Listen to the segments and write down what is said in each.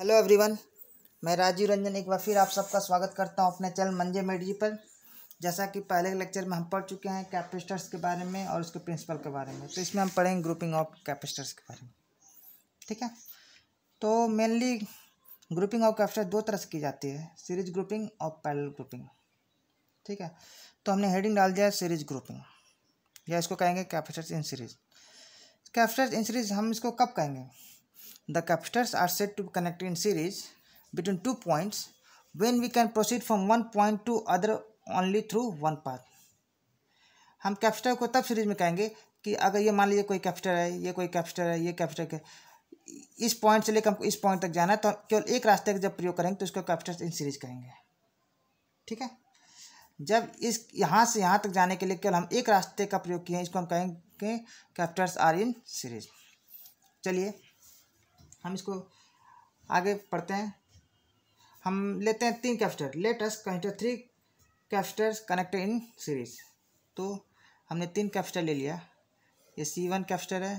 hello everyone मैं राजीव रंजन एक बार फिर आप सबका स्वागत करता हूं अपने चैनल मंजे मेडजी पर जैसा कि पहले के लेक्चर में हम पढ़ चुके हैं कैपेसिटर्स के बारे में और उसके प्रिंसिपल के बारे में तो इसमें हम पढ़ेंगे ग्रुपिंग ऑफ कैपेसिटर्स के बारे में ठीक है तो मेनली ग्रुपिंग ऑफ कैपेसिटर दो तरह से की जाती है सीरीज ग्रुपिंग और पैरल ग्रुपिंग ठीक है तो हमने हेडिंग डाल दिया सीरीज ग्रुपिंग या इसको कहेंगे capacitors in series capacitors in series हम इसको कब कहेंगे the capacitors are said to connect in series between two points when we can proceed from one point to other only through one path हम कैप्स्टर को तब सीरीज में कहेंगे कि अगर ये मान लीजिए कोई कैप्स्टर है ये कोई कैप्स्टर है ये कैप्स्टर के इस पॉइंट से लेकर हमको इस पॉइंट तक जाना है तो केवल एक रास्ते का जब प्रयोग करेंगे तो उसको कैप्स्टर इन सीरीज कहेंगे ठीक है जब इस यहाँ से यहाँ तक जाने के लिए केवल हम एक रास्ते का प्रयोग किए हैं इसको हम कहेंगे कैप्टर्स आर इन सीरीज चलिए हम इसको आगे पढ़ते हैं हम लेते हैं तीन capacitor latest connector three capacitor connected in series तो हमने तीन कैप्टर ले लिया ये सी वन कैप्टर है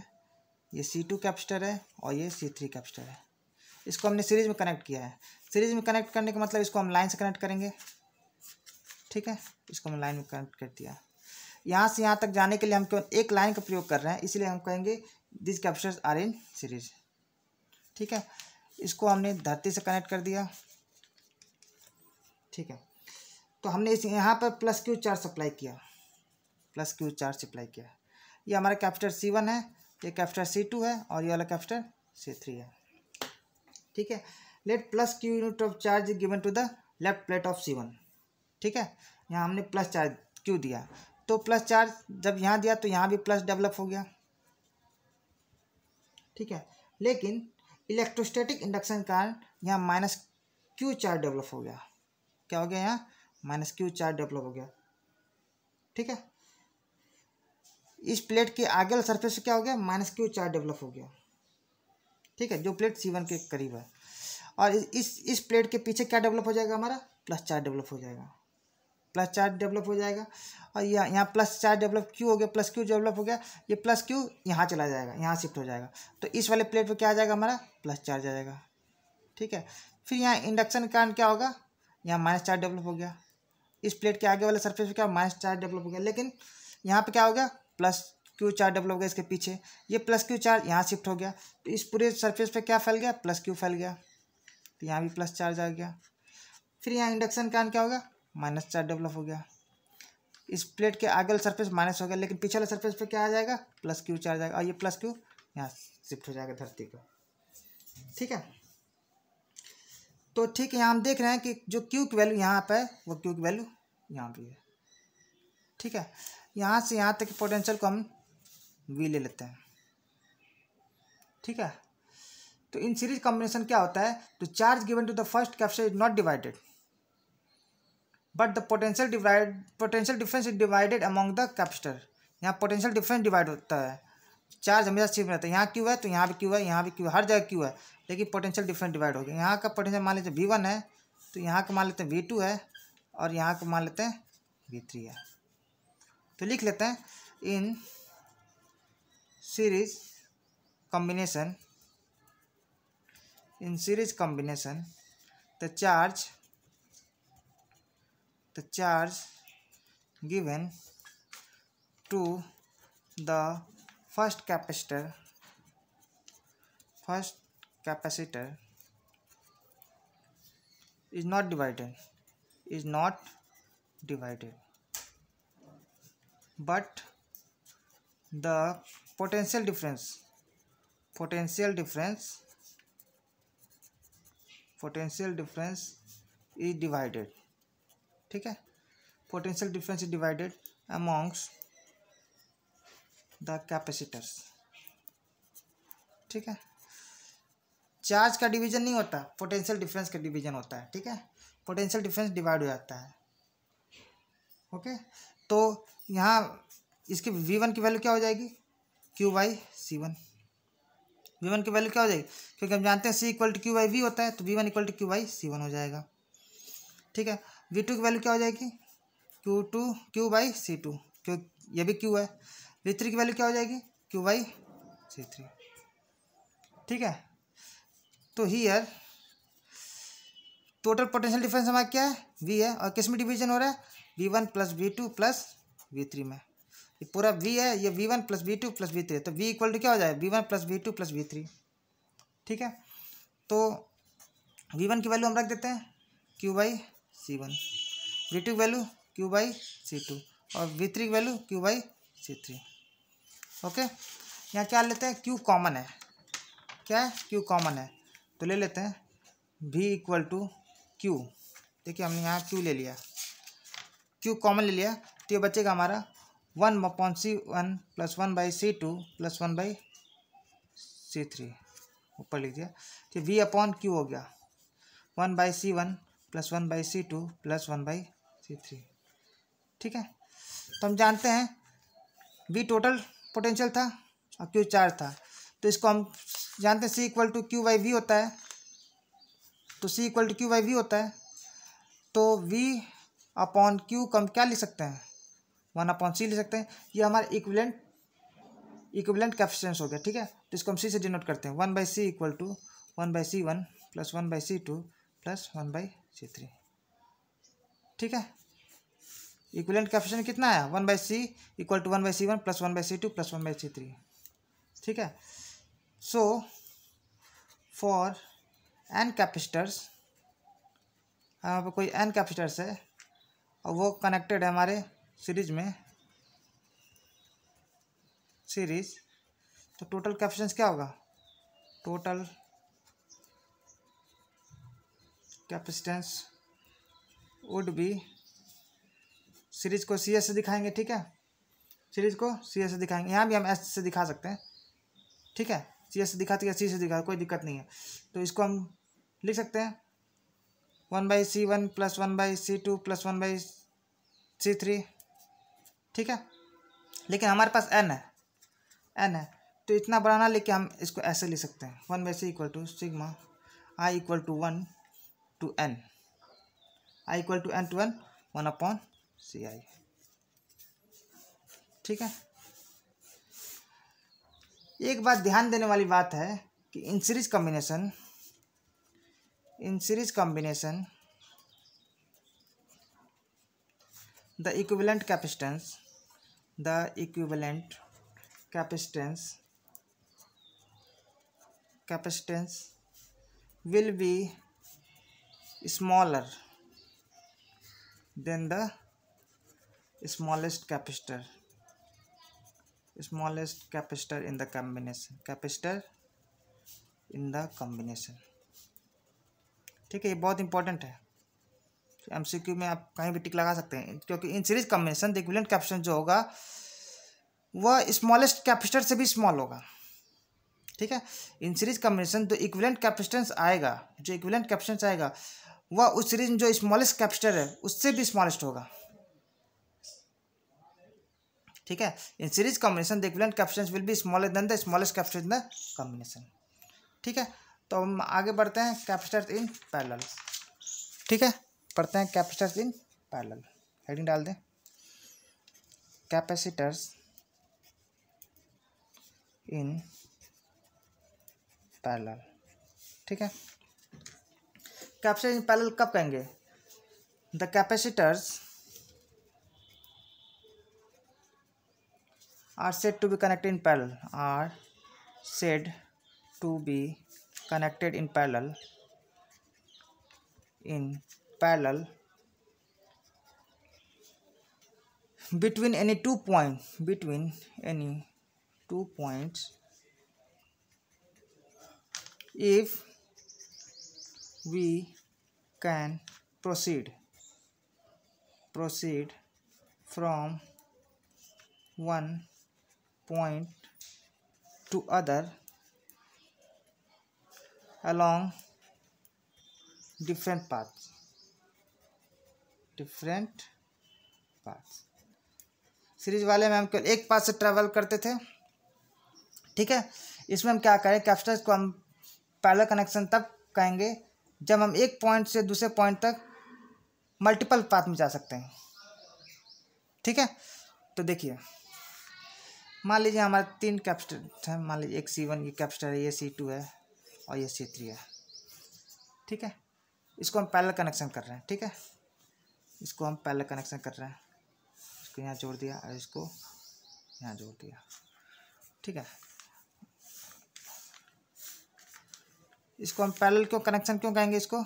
ये सी टू कैपेसिटर है और ये सी थ्री कैप्टर है इसको हमने सीरीज में कनेक्ट किया है सीरीज में कनेक्ट करने का मतलब इसको हम लाइन से कनेक्ट करेंगे ठीक है इसको हमने लाइन में कनेक्ट कर दिया यहाँ से यहाँ तक जाने के लिए हम केवल एक लाइन का प्रयोग कर रहे हैं इसलिए हम कहेंगे this capacitors are in series ठीक है इसको हमने धरती से कनेक्ट कर दिया ठीक है तो हमने इस यहाँ पर प्लस क्यू चार्ज सप्लाई किया प्लस क्यू चार्ज सप्लाई किया ये हमारा कैपिटल सी वन है ये कैपिटल सी टू है और ये वाला कैपिटल सी थ्री है ठीक है let plus Q unit of charge given to the left plate of C one ठीक है यहाँ हमने प्लस चार्ज क्यू दिया तो प्लस चार्ज जब यहाँ दिया तो यहाँ भी प्लस डेवलप हो गया ठीक है लेकिन इलेक्ट्रोस्टैटिक इंडक्शन कारण यहाँ माइनस क्यू चार्ज डेवलप हो गया क्या हो गया यहाँ माइनस क्यू चार्ज डेवलप हो गया ठीक है इस प्लेट के आगे वाला सरफेस से क्या हो गया माइनस क्यू चार्ज डेवलप हो गया ठीक है जो प्लेट सी वन के करीब है और इस इस प्लेट के पीछे क्या डेवलप हो जाएगा हमारा प्लस चार्ज डेवलप हो जाएगा प्लस चार्ज डेवलप हो जाएगा और यहाँ यहाँ प्लस चार्ज डेवलप क्यू हो गया प्लस क्यू डेवलप हो गया ये प्लस क्यू यहाँ चला जाएगा यहाँ शिफ्ट हो जाएगा तो इस वाले प्लेट पर क्या आ जाएगा हमारा प्लस चार्ज आ जाएगा ठीक है फिर यहाँ इंडक्शन कारण क्या होगा यहाँ माइनस चार्ज डेवलप हो गया इस प्लेट के आगे वाले सरफेस पर क्या माइनस चार्ज डेवलप हो गया लेकिन यहाँ पर क्या हो गया प्लस क्यू चार्ज डेवलप हो गया इसके पीछे ये प्लस क्यू चार्ज यहाँ शिफ्ट हो गया तो इस पूरे सर्फेस पर क्या फैल गया प्लस क्यू फैल गया तो यहाँ भी प्लस चार्ज आ गया फिर यहाँ इंडक्शन कारण क्या होगा माइनस चार डेवलप हो गया इस प्लेट के आगे वाला सर्फेस माइनस हो गया लेकिन पीछे वाला सर्फेस पे क्या आ जाएगा प्लस क्यू चार जाएगा और ये प्लस क्यू यहाँ शिफ्ट हो जाएगा धरती को ठीक है तो ठीक है यहाँ हम देख रहे हैं कि जो क्यू की वैल्यू यहाँ पर है वो क्यू की वैल्यू यहाँ पर है ठीक है यहाँ से यहाँ तक पोटेंशियल को हम वी ले लेते हैं ठीक है तो इन सीरीज कॉम्बिनेशन क्या होता है तो charge given to the first capacitor is not divided but the potential divide potential difference is divided among the capacitor यहाँ पोटेंशियल डिफरेंस डिवाइड होता है चार्ज हमेशा शिफ्ट रहता है यहाँ क्यों है तो यहाँ भी क्यों है यहाँ भी क्यों है हर जगह क्यों है लेकिन पोटेंशियल डिफरेंस डिवाइड हो गया यहाँ का पोटेंशियल मान लीजिए वी वन है तो यहाँ का मान लेते हैं वी टू है और यहाँ का मान लेते हैं वी थ्री है तो लिख लेते हैं in series combination in series combination the charge the charge given to the first capacitor first capacitor is not divided is not divided but the potential difference potential difference potential difference is divided ठीक है potential difference is divided amongst the capacitors ठीक है charge का division नहीं होता potential difference का division होता है ठीक है पोटेंशियल डिफरेंस डिवाइड हो जाता है ओके तो यहाँ इसके वी वन की वैल्यू क्या हो जाएगी Q by C one V one की वैल्यू क्या हो जाएगी क्योंकि हम जानते हैं C equal to Q by V होता है तो V one equal to Q by C one हो जाएगा ठीक है वी टू की वैल्यू क्या हो जाएगी Q two Q by C two क्यों ये भी क्यू है वी थ्री की वैल्यू क्या हो जाएगी क्यू बाई सी थ्री ठीक है तो ही यार टोटल पोटेंशियल डिफरेंस हमारा क्या है वी है और किस में डिविजन हो रहा है V one plus V two plus V three में ये पूरा वी है ये V one plus V two plus V three तो वी इक्वल टू क्या हो जाए V one plus V two plus V three ठीक है तो वी वन की वैल्यू हम रख देते हैं Q by C one V two value Q by C two और V three value Q by C three okay यहाँ क्या लेते हैं क्यू कॉमन है क्या है क्यू कॉमन है तो ले लेते हैं भी इक्वल टू क्यू देखिए हमने यहाँ क्यू ले लिया क्यू कॉमन ले लिया तो ये बचेगा हमारा one upon C one plus one by C two plus one by C three ऊपर लिख दिया तो वी अपॉन क्यू हो गया one by C one plus one by C two plus one by C three ठीक है तो हम जानते हैं वी टोटल पोटेंशियल था और क्यू चार्ज था तो इसको हम जानते हैं C equal to Q by V होता है तो C equal to Q by V होता है तो वी अपॉन क्यू कम क्या लिख सकते हैं वन अपॉन सी लिख सकते हैं ये हमारा इक्विलेंट इक्विलेंट कैफिशेंस हो गया ठीक है तो इसको हम सी से डिनोट करते हैं one by C equal to one by C one plus one by C two plus one by C three ठीक है इक्वलेंट कैपेसिटी कितना आया one by C equal to one by C one plus one by C two plus one by C three ठीक है so for an capacitors यहाँ पर कोई N capacitors है और वो कनेक्टेड है हमारे सीरीज में सीरीज तो टोटल कैपेसिटेंस क्या होगा total capacitance would be series को सी एस से दिखाएंगे ठीक है सीरीज को सी एस से दिखाएंगे यहाँ भी हम एस से दिखा सकते हैं ठीक है सी एस से दिखाते या सी से दिखा कोई दिक्कत नहीं है तो इसको हम लिख सकते हैं one by C one plus one by C two plus one by C three ठीक है लेकिन हमारे पास एन है एन है तो इतना बड़ा ना लेके हम इसको ऐसे लिख सकते हैं one by C equal to sigma i equal to one to n i equal to n to n one upon C i ठीक है एक बात ध्यान देने वाली बात है कि in series combination in series combination the equivalent capacitance the equivalent capacitance capacitance will be smaller than the smallest capacitor smallest capacitor in the combination capacitor in the combination ठीक है ये बहुत इंपॉर्टेंट है एम सी क्यू में आप कहीं भी टिक लगा सकते हैं क्योंकि in series combination the equivalent capacitance जो होगा वह स्मॉलेस्ट कैपेसिटर से भी स्मॉल होगा ठीक है इन सीरीज कम्बिनेशन तो इक्विलेंट कैपेसिटेंस आएगा जो इक्विलेंट कैप्शन आएगा वह उस सीरीज में जो स्मॉलेस्ट कैपेसिटर है उससे भी स्मॉलेस्ट होगा ठीक है in series combination the equivalent will be smaller than the smallest capacitor in the combination ठीक है तो हम आगे बढ़ते हैं कैपेसिटर इन पैरल ठीक है पढ़ते हैं कैपेसिटर्स इन पैरल हेडिंग डाल दें कैपेसिटर्स इन पैरल ठीक है कैपेसिटर इन कब कहेंगे the capacitors are said to be connected in parallel are said to be connected in parallel in parallel between any two point between any two point if we can proceed proceed from one point to other along different paths different paths series वाले में हम केवल एक पास से travel करते थे ठीक है इसमें हम क्या करें कैप्टर को हम पहला कनेक्शन तब कहेंगे जब हम एक पॉइंट से दूसरे पॉइंट तक मल्टीपल पाथ में जा सकते हैं ठीक है तो देखिए मान लीजिए हमारे तीन कैप्सटर हैं मान लीजिए एक सी वन ये कैप्सटर है ये सी टू है और ये सी थ्री है ठीक है इसको हम पैरेलल कनेक्शन कर रहे हैं ठीक है इसको हम पहले कनेक्शन कर रहे हैं इसको यहाँ जोड़ दिया और इसको यहाँ जोड़ दिया ठीक है इसको हम पैरल क्यों कनेक्शन क्यों कहेंगे इसको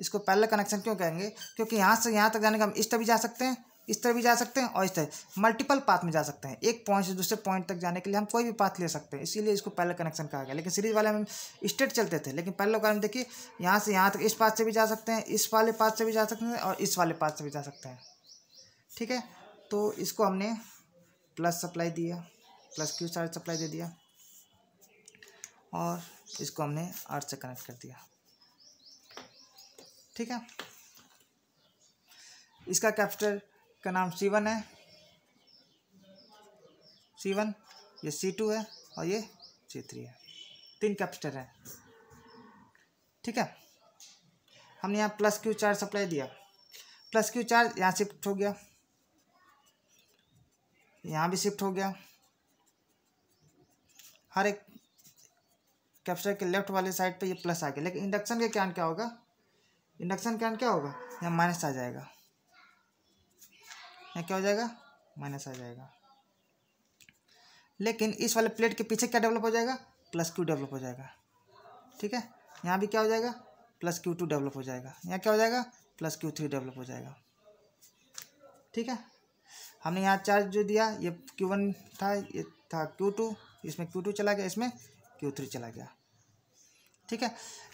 इसको पैरल कनेक्शन क्यों कहेंगे क्योंकि यहाँ से यहाँ तक जाने का हम इस तरह भी जा सकते हैं इस तरह भी जा सकते हैं और इस तरह मल्टीपल पाथ में जा सकते हैं एक पॉइंट से दूसरे पॉइंट तक जाने के लिए हम कोई भी पाथ ले सकते हैं इसीलिए इसको पहले कनेक्शन कहा गया लेकिन सीरीज वाले हम स्ट्रेट चलते थे लेकिन पहले वाले में देखिए यहाँ से यहाँ तक इस पाथ से भी जा सकते हैं इस वाले पाथ से भी जा सकते हैं और इस वाले पाथ से भी जा सकते हैं ठीक है तो इसको हमने प्लस सप्लाई दिया प्लस क्यू चार्ज सप्लाई दे दिया और इसको हमने आठ से कनेक्ट कर दिया ठीक है इसका कैप्चर का नाम सी वन है सी वन ये सी टू है और ये सी थ्री है तीन कैप्चर हैं ठीक है हमने यहाँ प्लस क्यू चार्ज सप्लाई दिया प्लस क्यू चार्ज यहाँ शिफ्ट हो गया यहाँ भी शिफ्ट हो गया हर एक कैप्सर के लेफ्ट वाले साइड पे ये प्लस आ गया लेकिन इंडक्शन के कारण क्या होगा इंडक्शन के कारण क्या होगा यहाँ माइनस आ जाएगा यहाँ क्या हो जाएगा माइनस आ जाएगा लेकिन इस वाले प्लेट के पीछे क्या डेवलप हो जाएगा प्लस क्यू डेवलप हो जाएगा ठीक है यहाँ भी क्या हो जाएगा प्लस क्यू टू डेवलप हो जाएगा यहाँ क्या हो जाएगा प्लस क्यू थ्री डेवलप हो जाएगा ठीक है हमने यहाँ चार्ज जो दिया ये क्यू वन था ये था क्यू टू इसमें क्यू टू चला गया इसमें क्यू थ्री चला गया ठीक है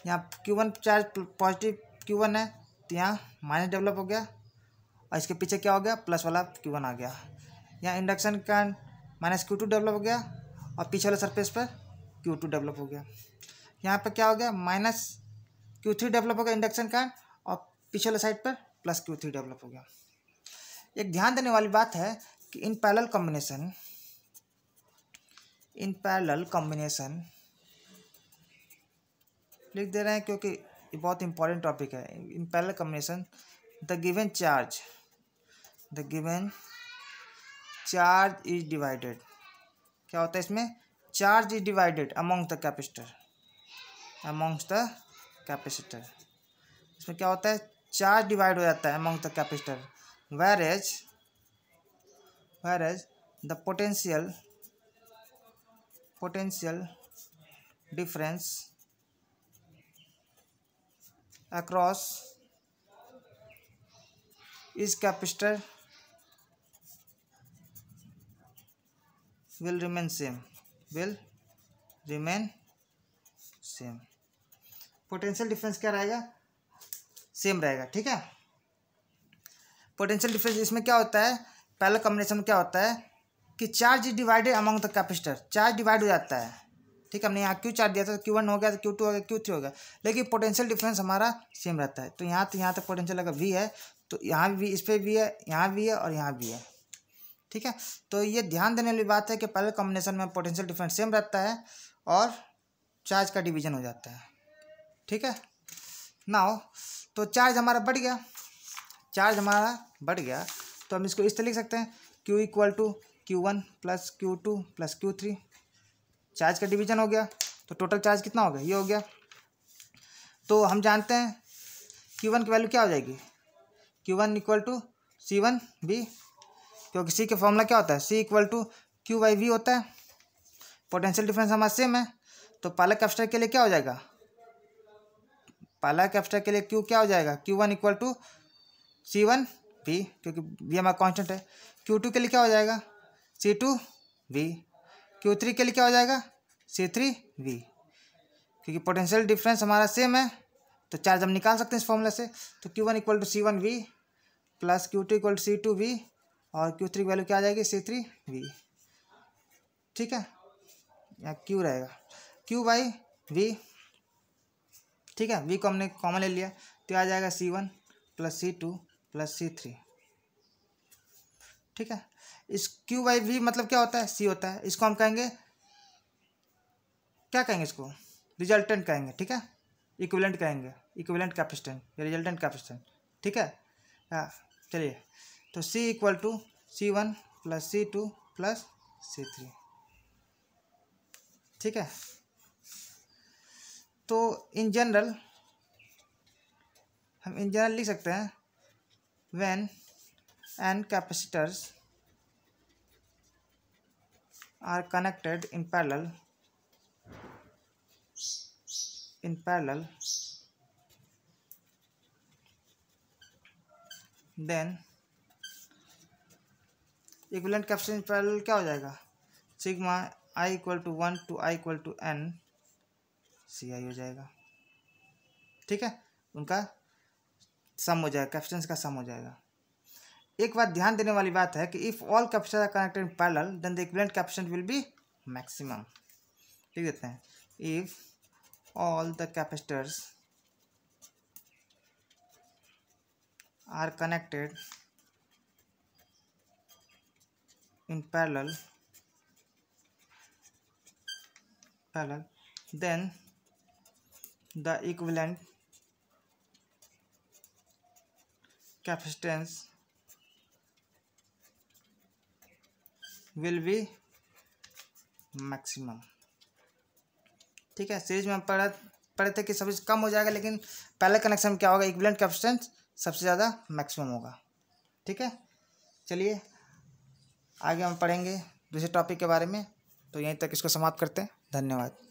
यहाँ Q one charge positive Q one है तो यहाँ माइनस डेवलप हो गया और इसके पीछे क्या हो गया प्लस वाला क्यू वन आ गया यहाँ इंडक्शन कैंड माइनस क्यू टू डेवलप हो गया और पीछे वाले सरफेस पर क्यू टू डेवलप हो गया यहाँ पर क्या हो गया माइनस क्यू थ्री डेवलप हो गया इंडक्शन कैंड और पीछे वाले साइड पर प्लस क्यू थ्री डेवलप हो गया एक ध्यान देने वाली बात है कि in parallel combination in parallel combination लिख दे रहे हैं क्योंकि ये बहुत इंपॉर्टेंट टॉपिक है इन पहला combination the given charge the given charge is divided क्या होता है इसमें charge is divided among the capacitor amongst the capacitor इसमें क्या होता है चार्ज डिवाइड हो जाता है among the capacitor where as where as the potential potential difference across is capacitor will remain same will remain same potential difference क्या रहेगा same रहेगा ठीक है पोटेंशियल डिफरेंस इसमें क्या होता है पहला कॉम्बिनेशन में क्या होता है कि charge divided among the capacitor charge divide हो जाता है ठीक है हमने यहाँ क्यू चार्ज दिया था क्यू वन हो गया तो क्यू टू हो गया क्यू थ्री हो गया लेकिन पोटेंशियल डिफरेंस हमारा सेम रहता है तो यहाँ तो यहाँ तक तो पोटेंशियल अगर वी है तो यहाँ भी इस पर भी है यहाँ भी है और यहाँ भी है ठीक है तो ये ध्यान देने वाली बात है कि पहले कॉम्बिनेशन में पोटेंशियल डिफरेंस सेम रहता है और चार्ज का डिवीजन हो जाता है ठीक है ना हो तो चार्ज हमारा बढ़ गया चार्ज हमारा बढ़ गया तो हम इसको इस तरह लिख सकते हैं Q equal to Q one plus Q two plus Q three charge का डिवीजन हो गया तो टोटल चार्ज कितना हो गया ये हो गया तो हम जानते हैं क्यू वन की वैल्यू क्या हो जाएगी Q one equal to C one V क्योंकि सी के फॉर्मूला क्या होता है C equal to Q by V होता है पोटेंशियल डिफरेंस हमारा सेम है तो पालक कैप्स्टर के लिए क्या हो जाएगा पालक कैप्स्टर के लिए क्यू क्या हो जाएगा Q one equal to C one V क्योंकि वी हमारा कॉन्स्टेंट है क्यू टू के लिए क्या हो जाएगा C two V Q three के लिए क्या हो जाएगा सी थ्री वी क्योंकि पोटेंशियल डिफरेंस हमारा सेम है तो चार्ज हम निकाल सकते हैं इस फॉर्मूला से तो Q one equal to C one V plus Q two equal to C two V और क्यू थ्री की वैल्यू क्या आ जाएगी सी थ्री वी ठीक है या क्यू रहेगा क्यू बाई वी ठीक है वी को हमने कॉमन ले लिया तो आ जाएगा C one plus C two plus C three ठीक है इस क्यू वाई भी मतलब क्या होता है सी होता है इसको हम कहेंगे क्या कहेंगे इसको रिजल्टेंट कहेंगे ठीक है इक्विलेंट कहेंगे इक्विलेंट कैपेसिटेंट या रिजल्टेंट कैपेसिटेंट ठीक है हाँ चलिए तो C equal to C one plus C two plus C three ठीक है तो इन जनरल हम इन जनरल लिख सकते हैं when n capacitors are connected in parallel in parallel then equivalent capacitance parallel क्या हो जाएगा sigma i equal to one to i equal to n C i हो जाएगा ठीक है उनका सम हो जाएगा कैप्शंस का सम हो जाएगा एक बात ध्यान देने वाली बात है कि if all capacitors are connected in parallel then the equivalent capacitance will be maximum ठीक देते हैं if all the capacitors are connected in parallel parallel then the equivalent capacitance will be maximum ठीक है सीरीज में हम पढ़ा पढ़े थे कि सब कुछ कम हो जाएगा लेकिन पहले कनेक्शन क्या होगा इक्विवेलेंट कैपेसिटेंस सबसे ज़्यादा मैक्सिमम होगा ठीक है चलिए आगे हम पढ़ेंगे दूसरे टॉपिक के बारे में तो यहीं तक इसको समाप्त करते हैं धन्यवाद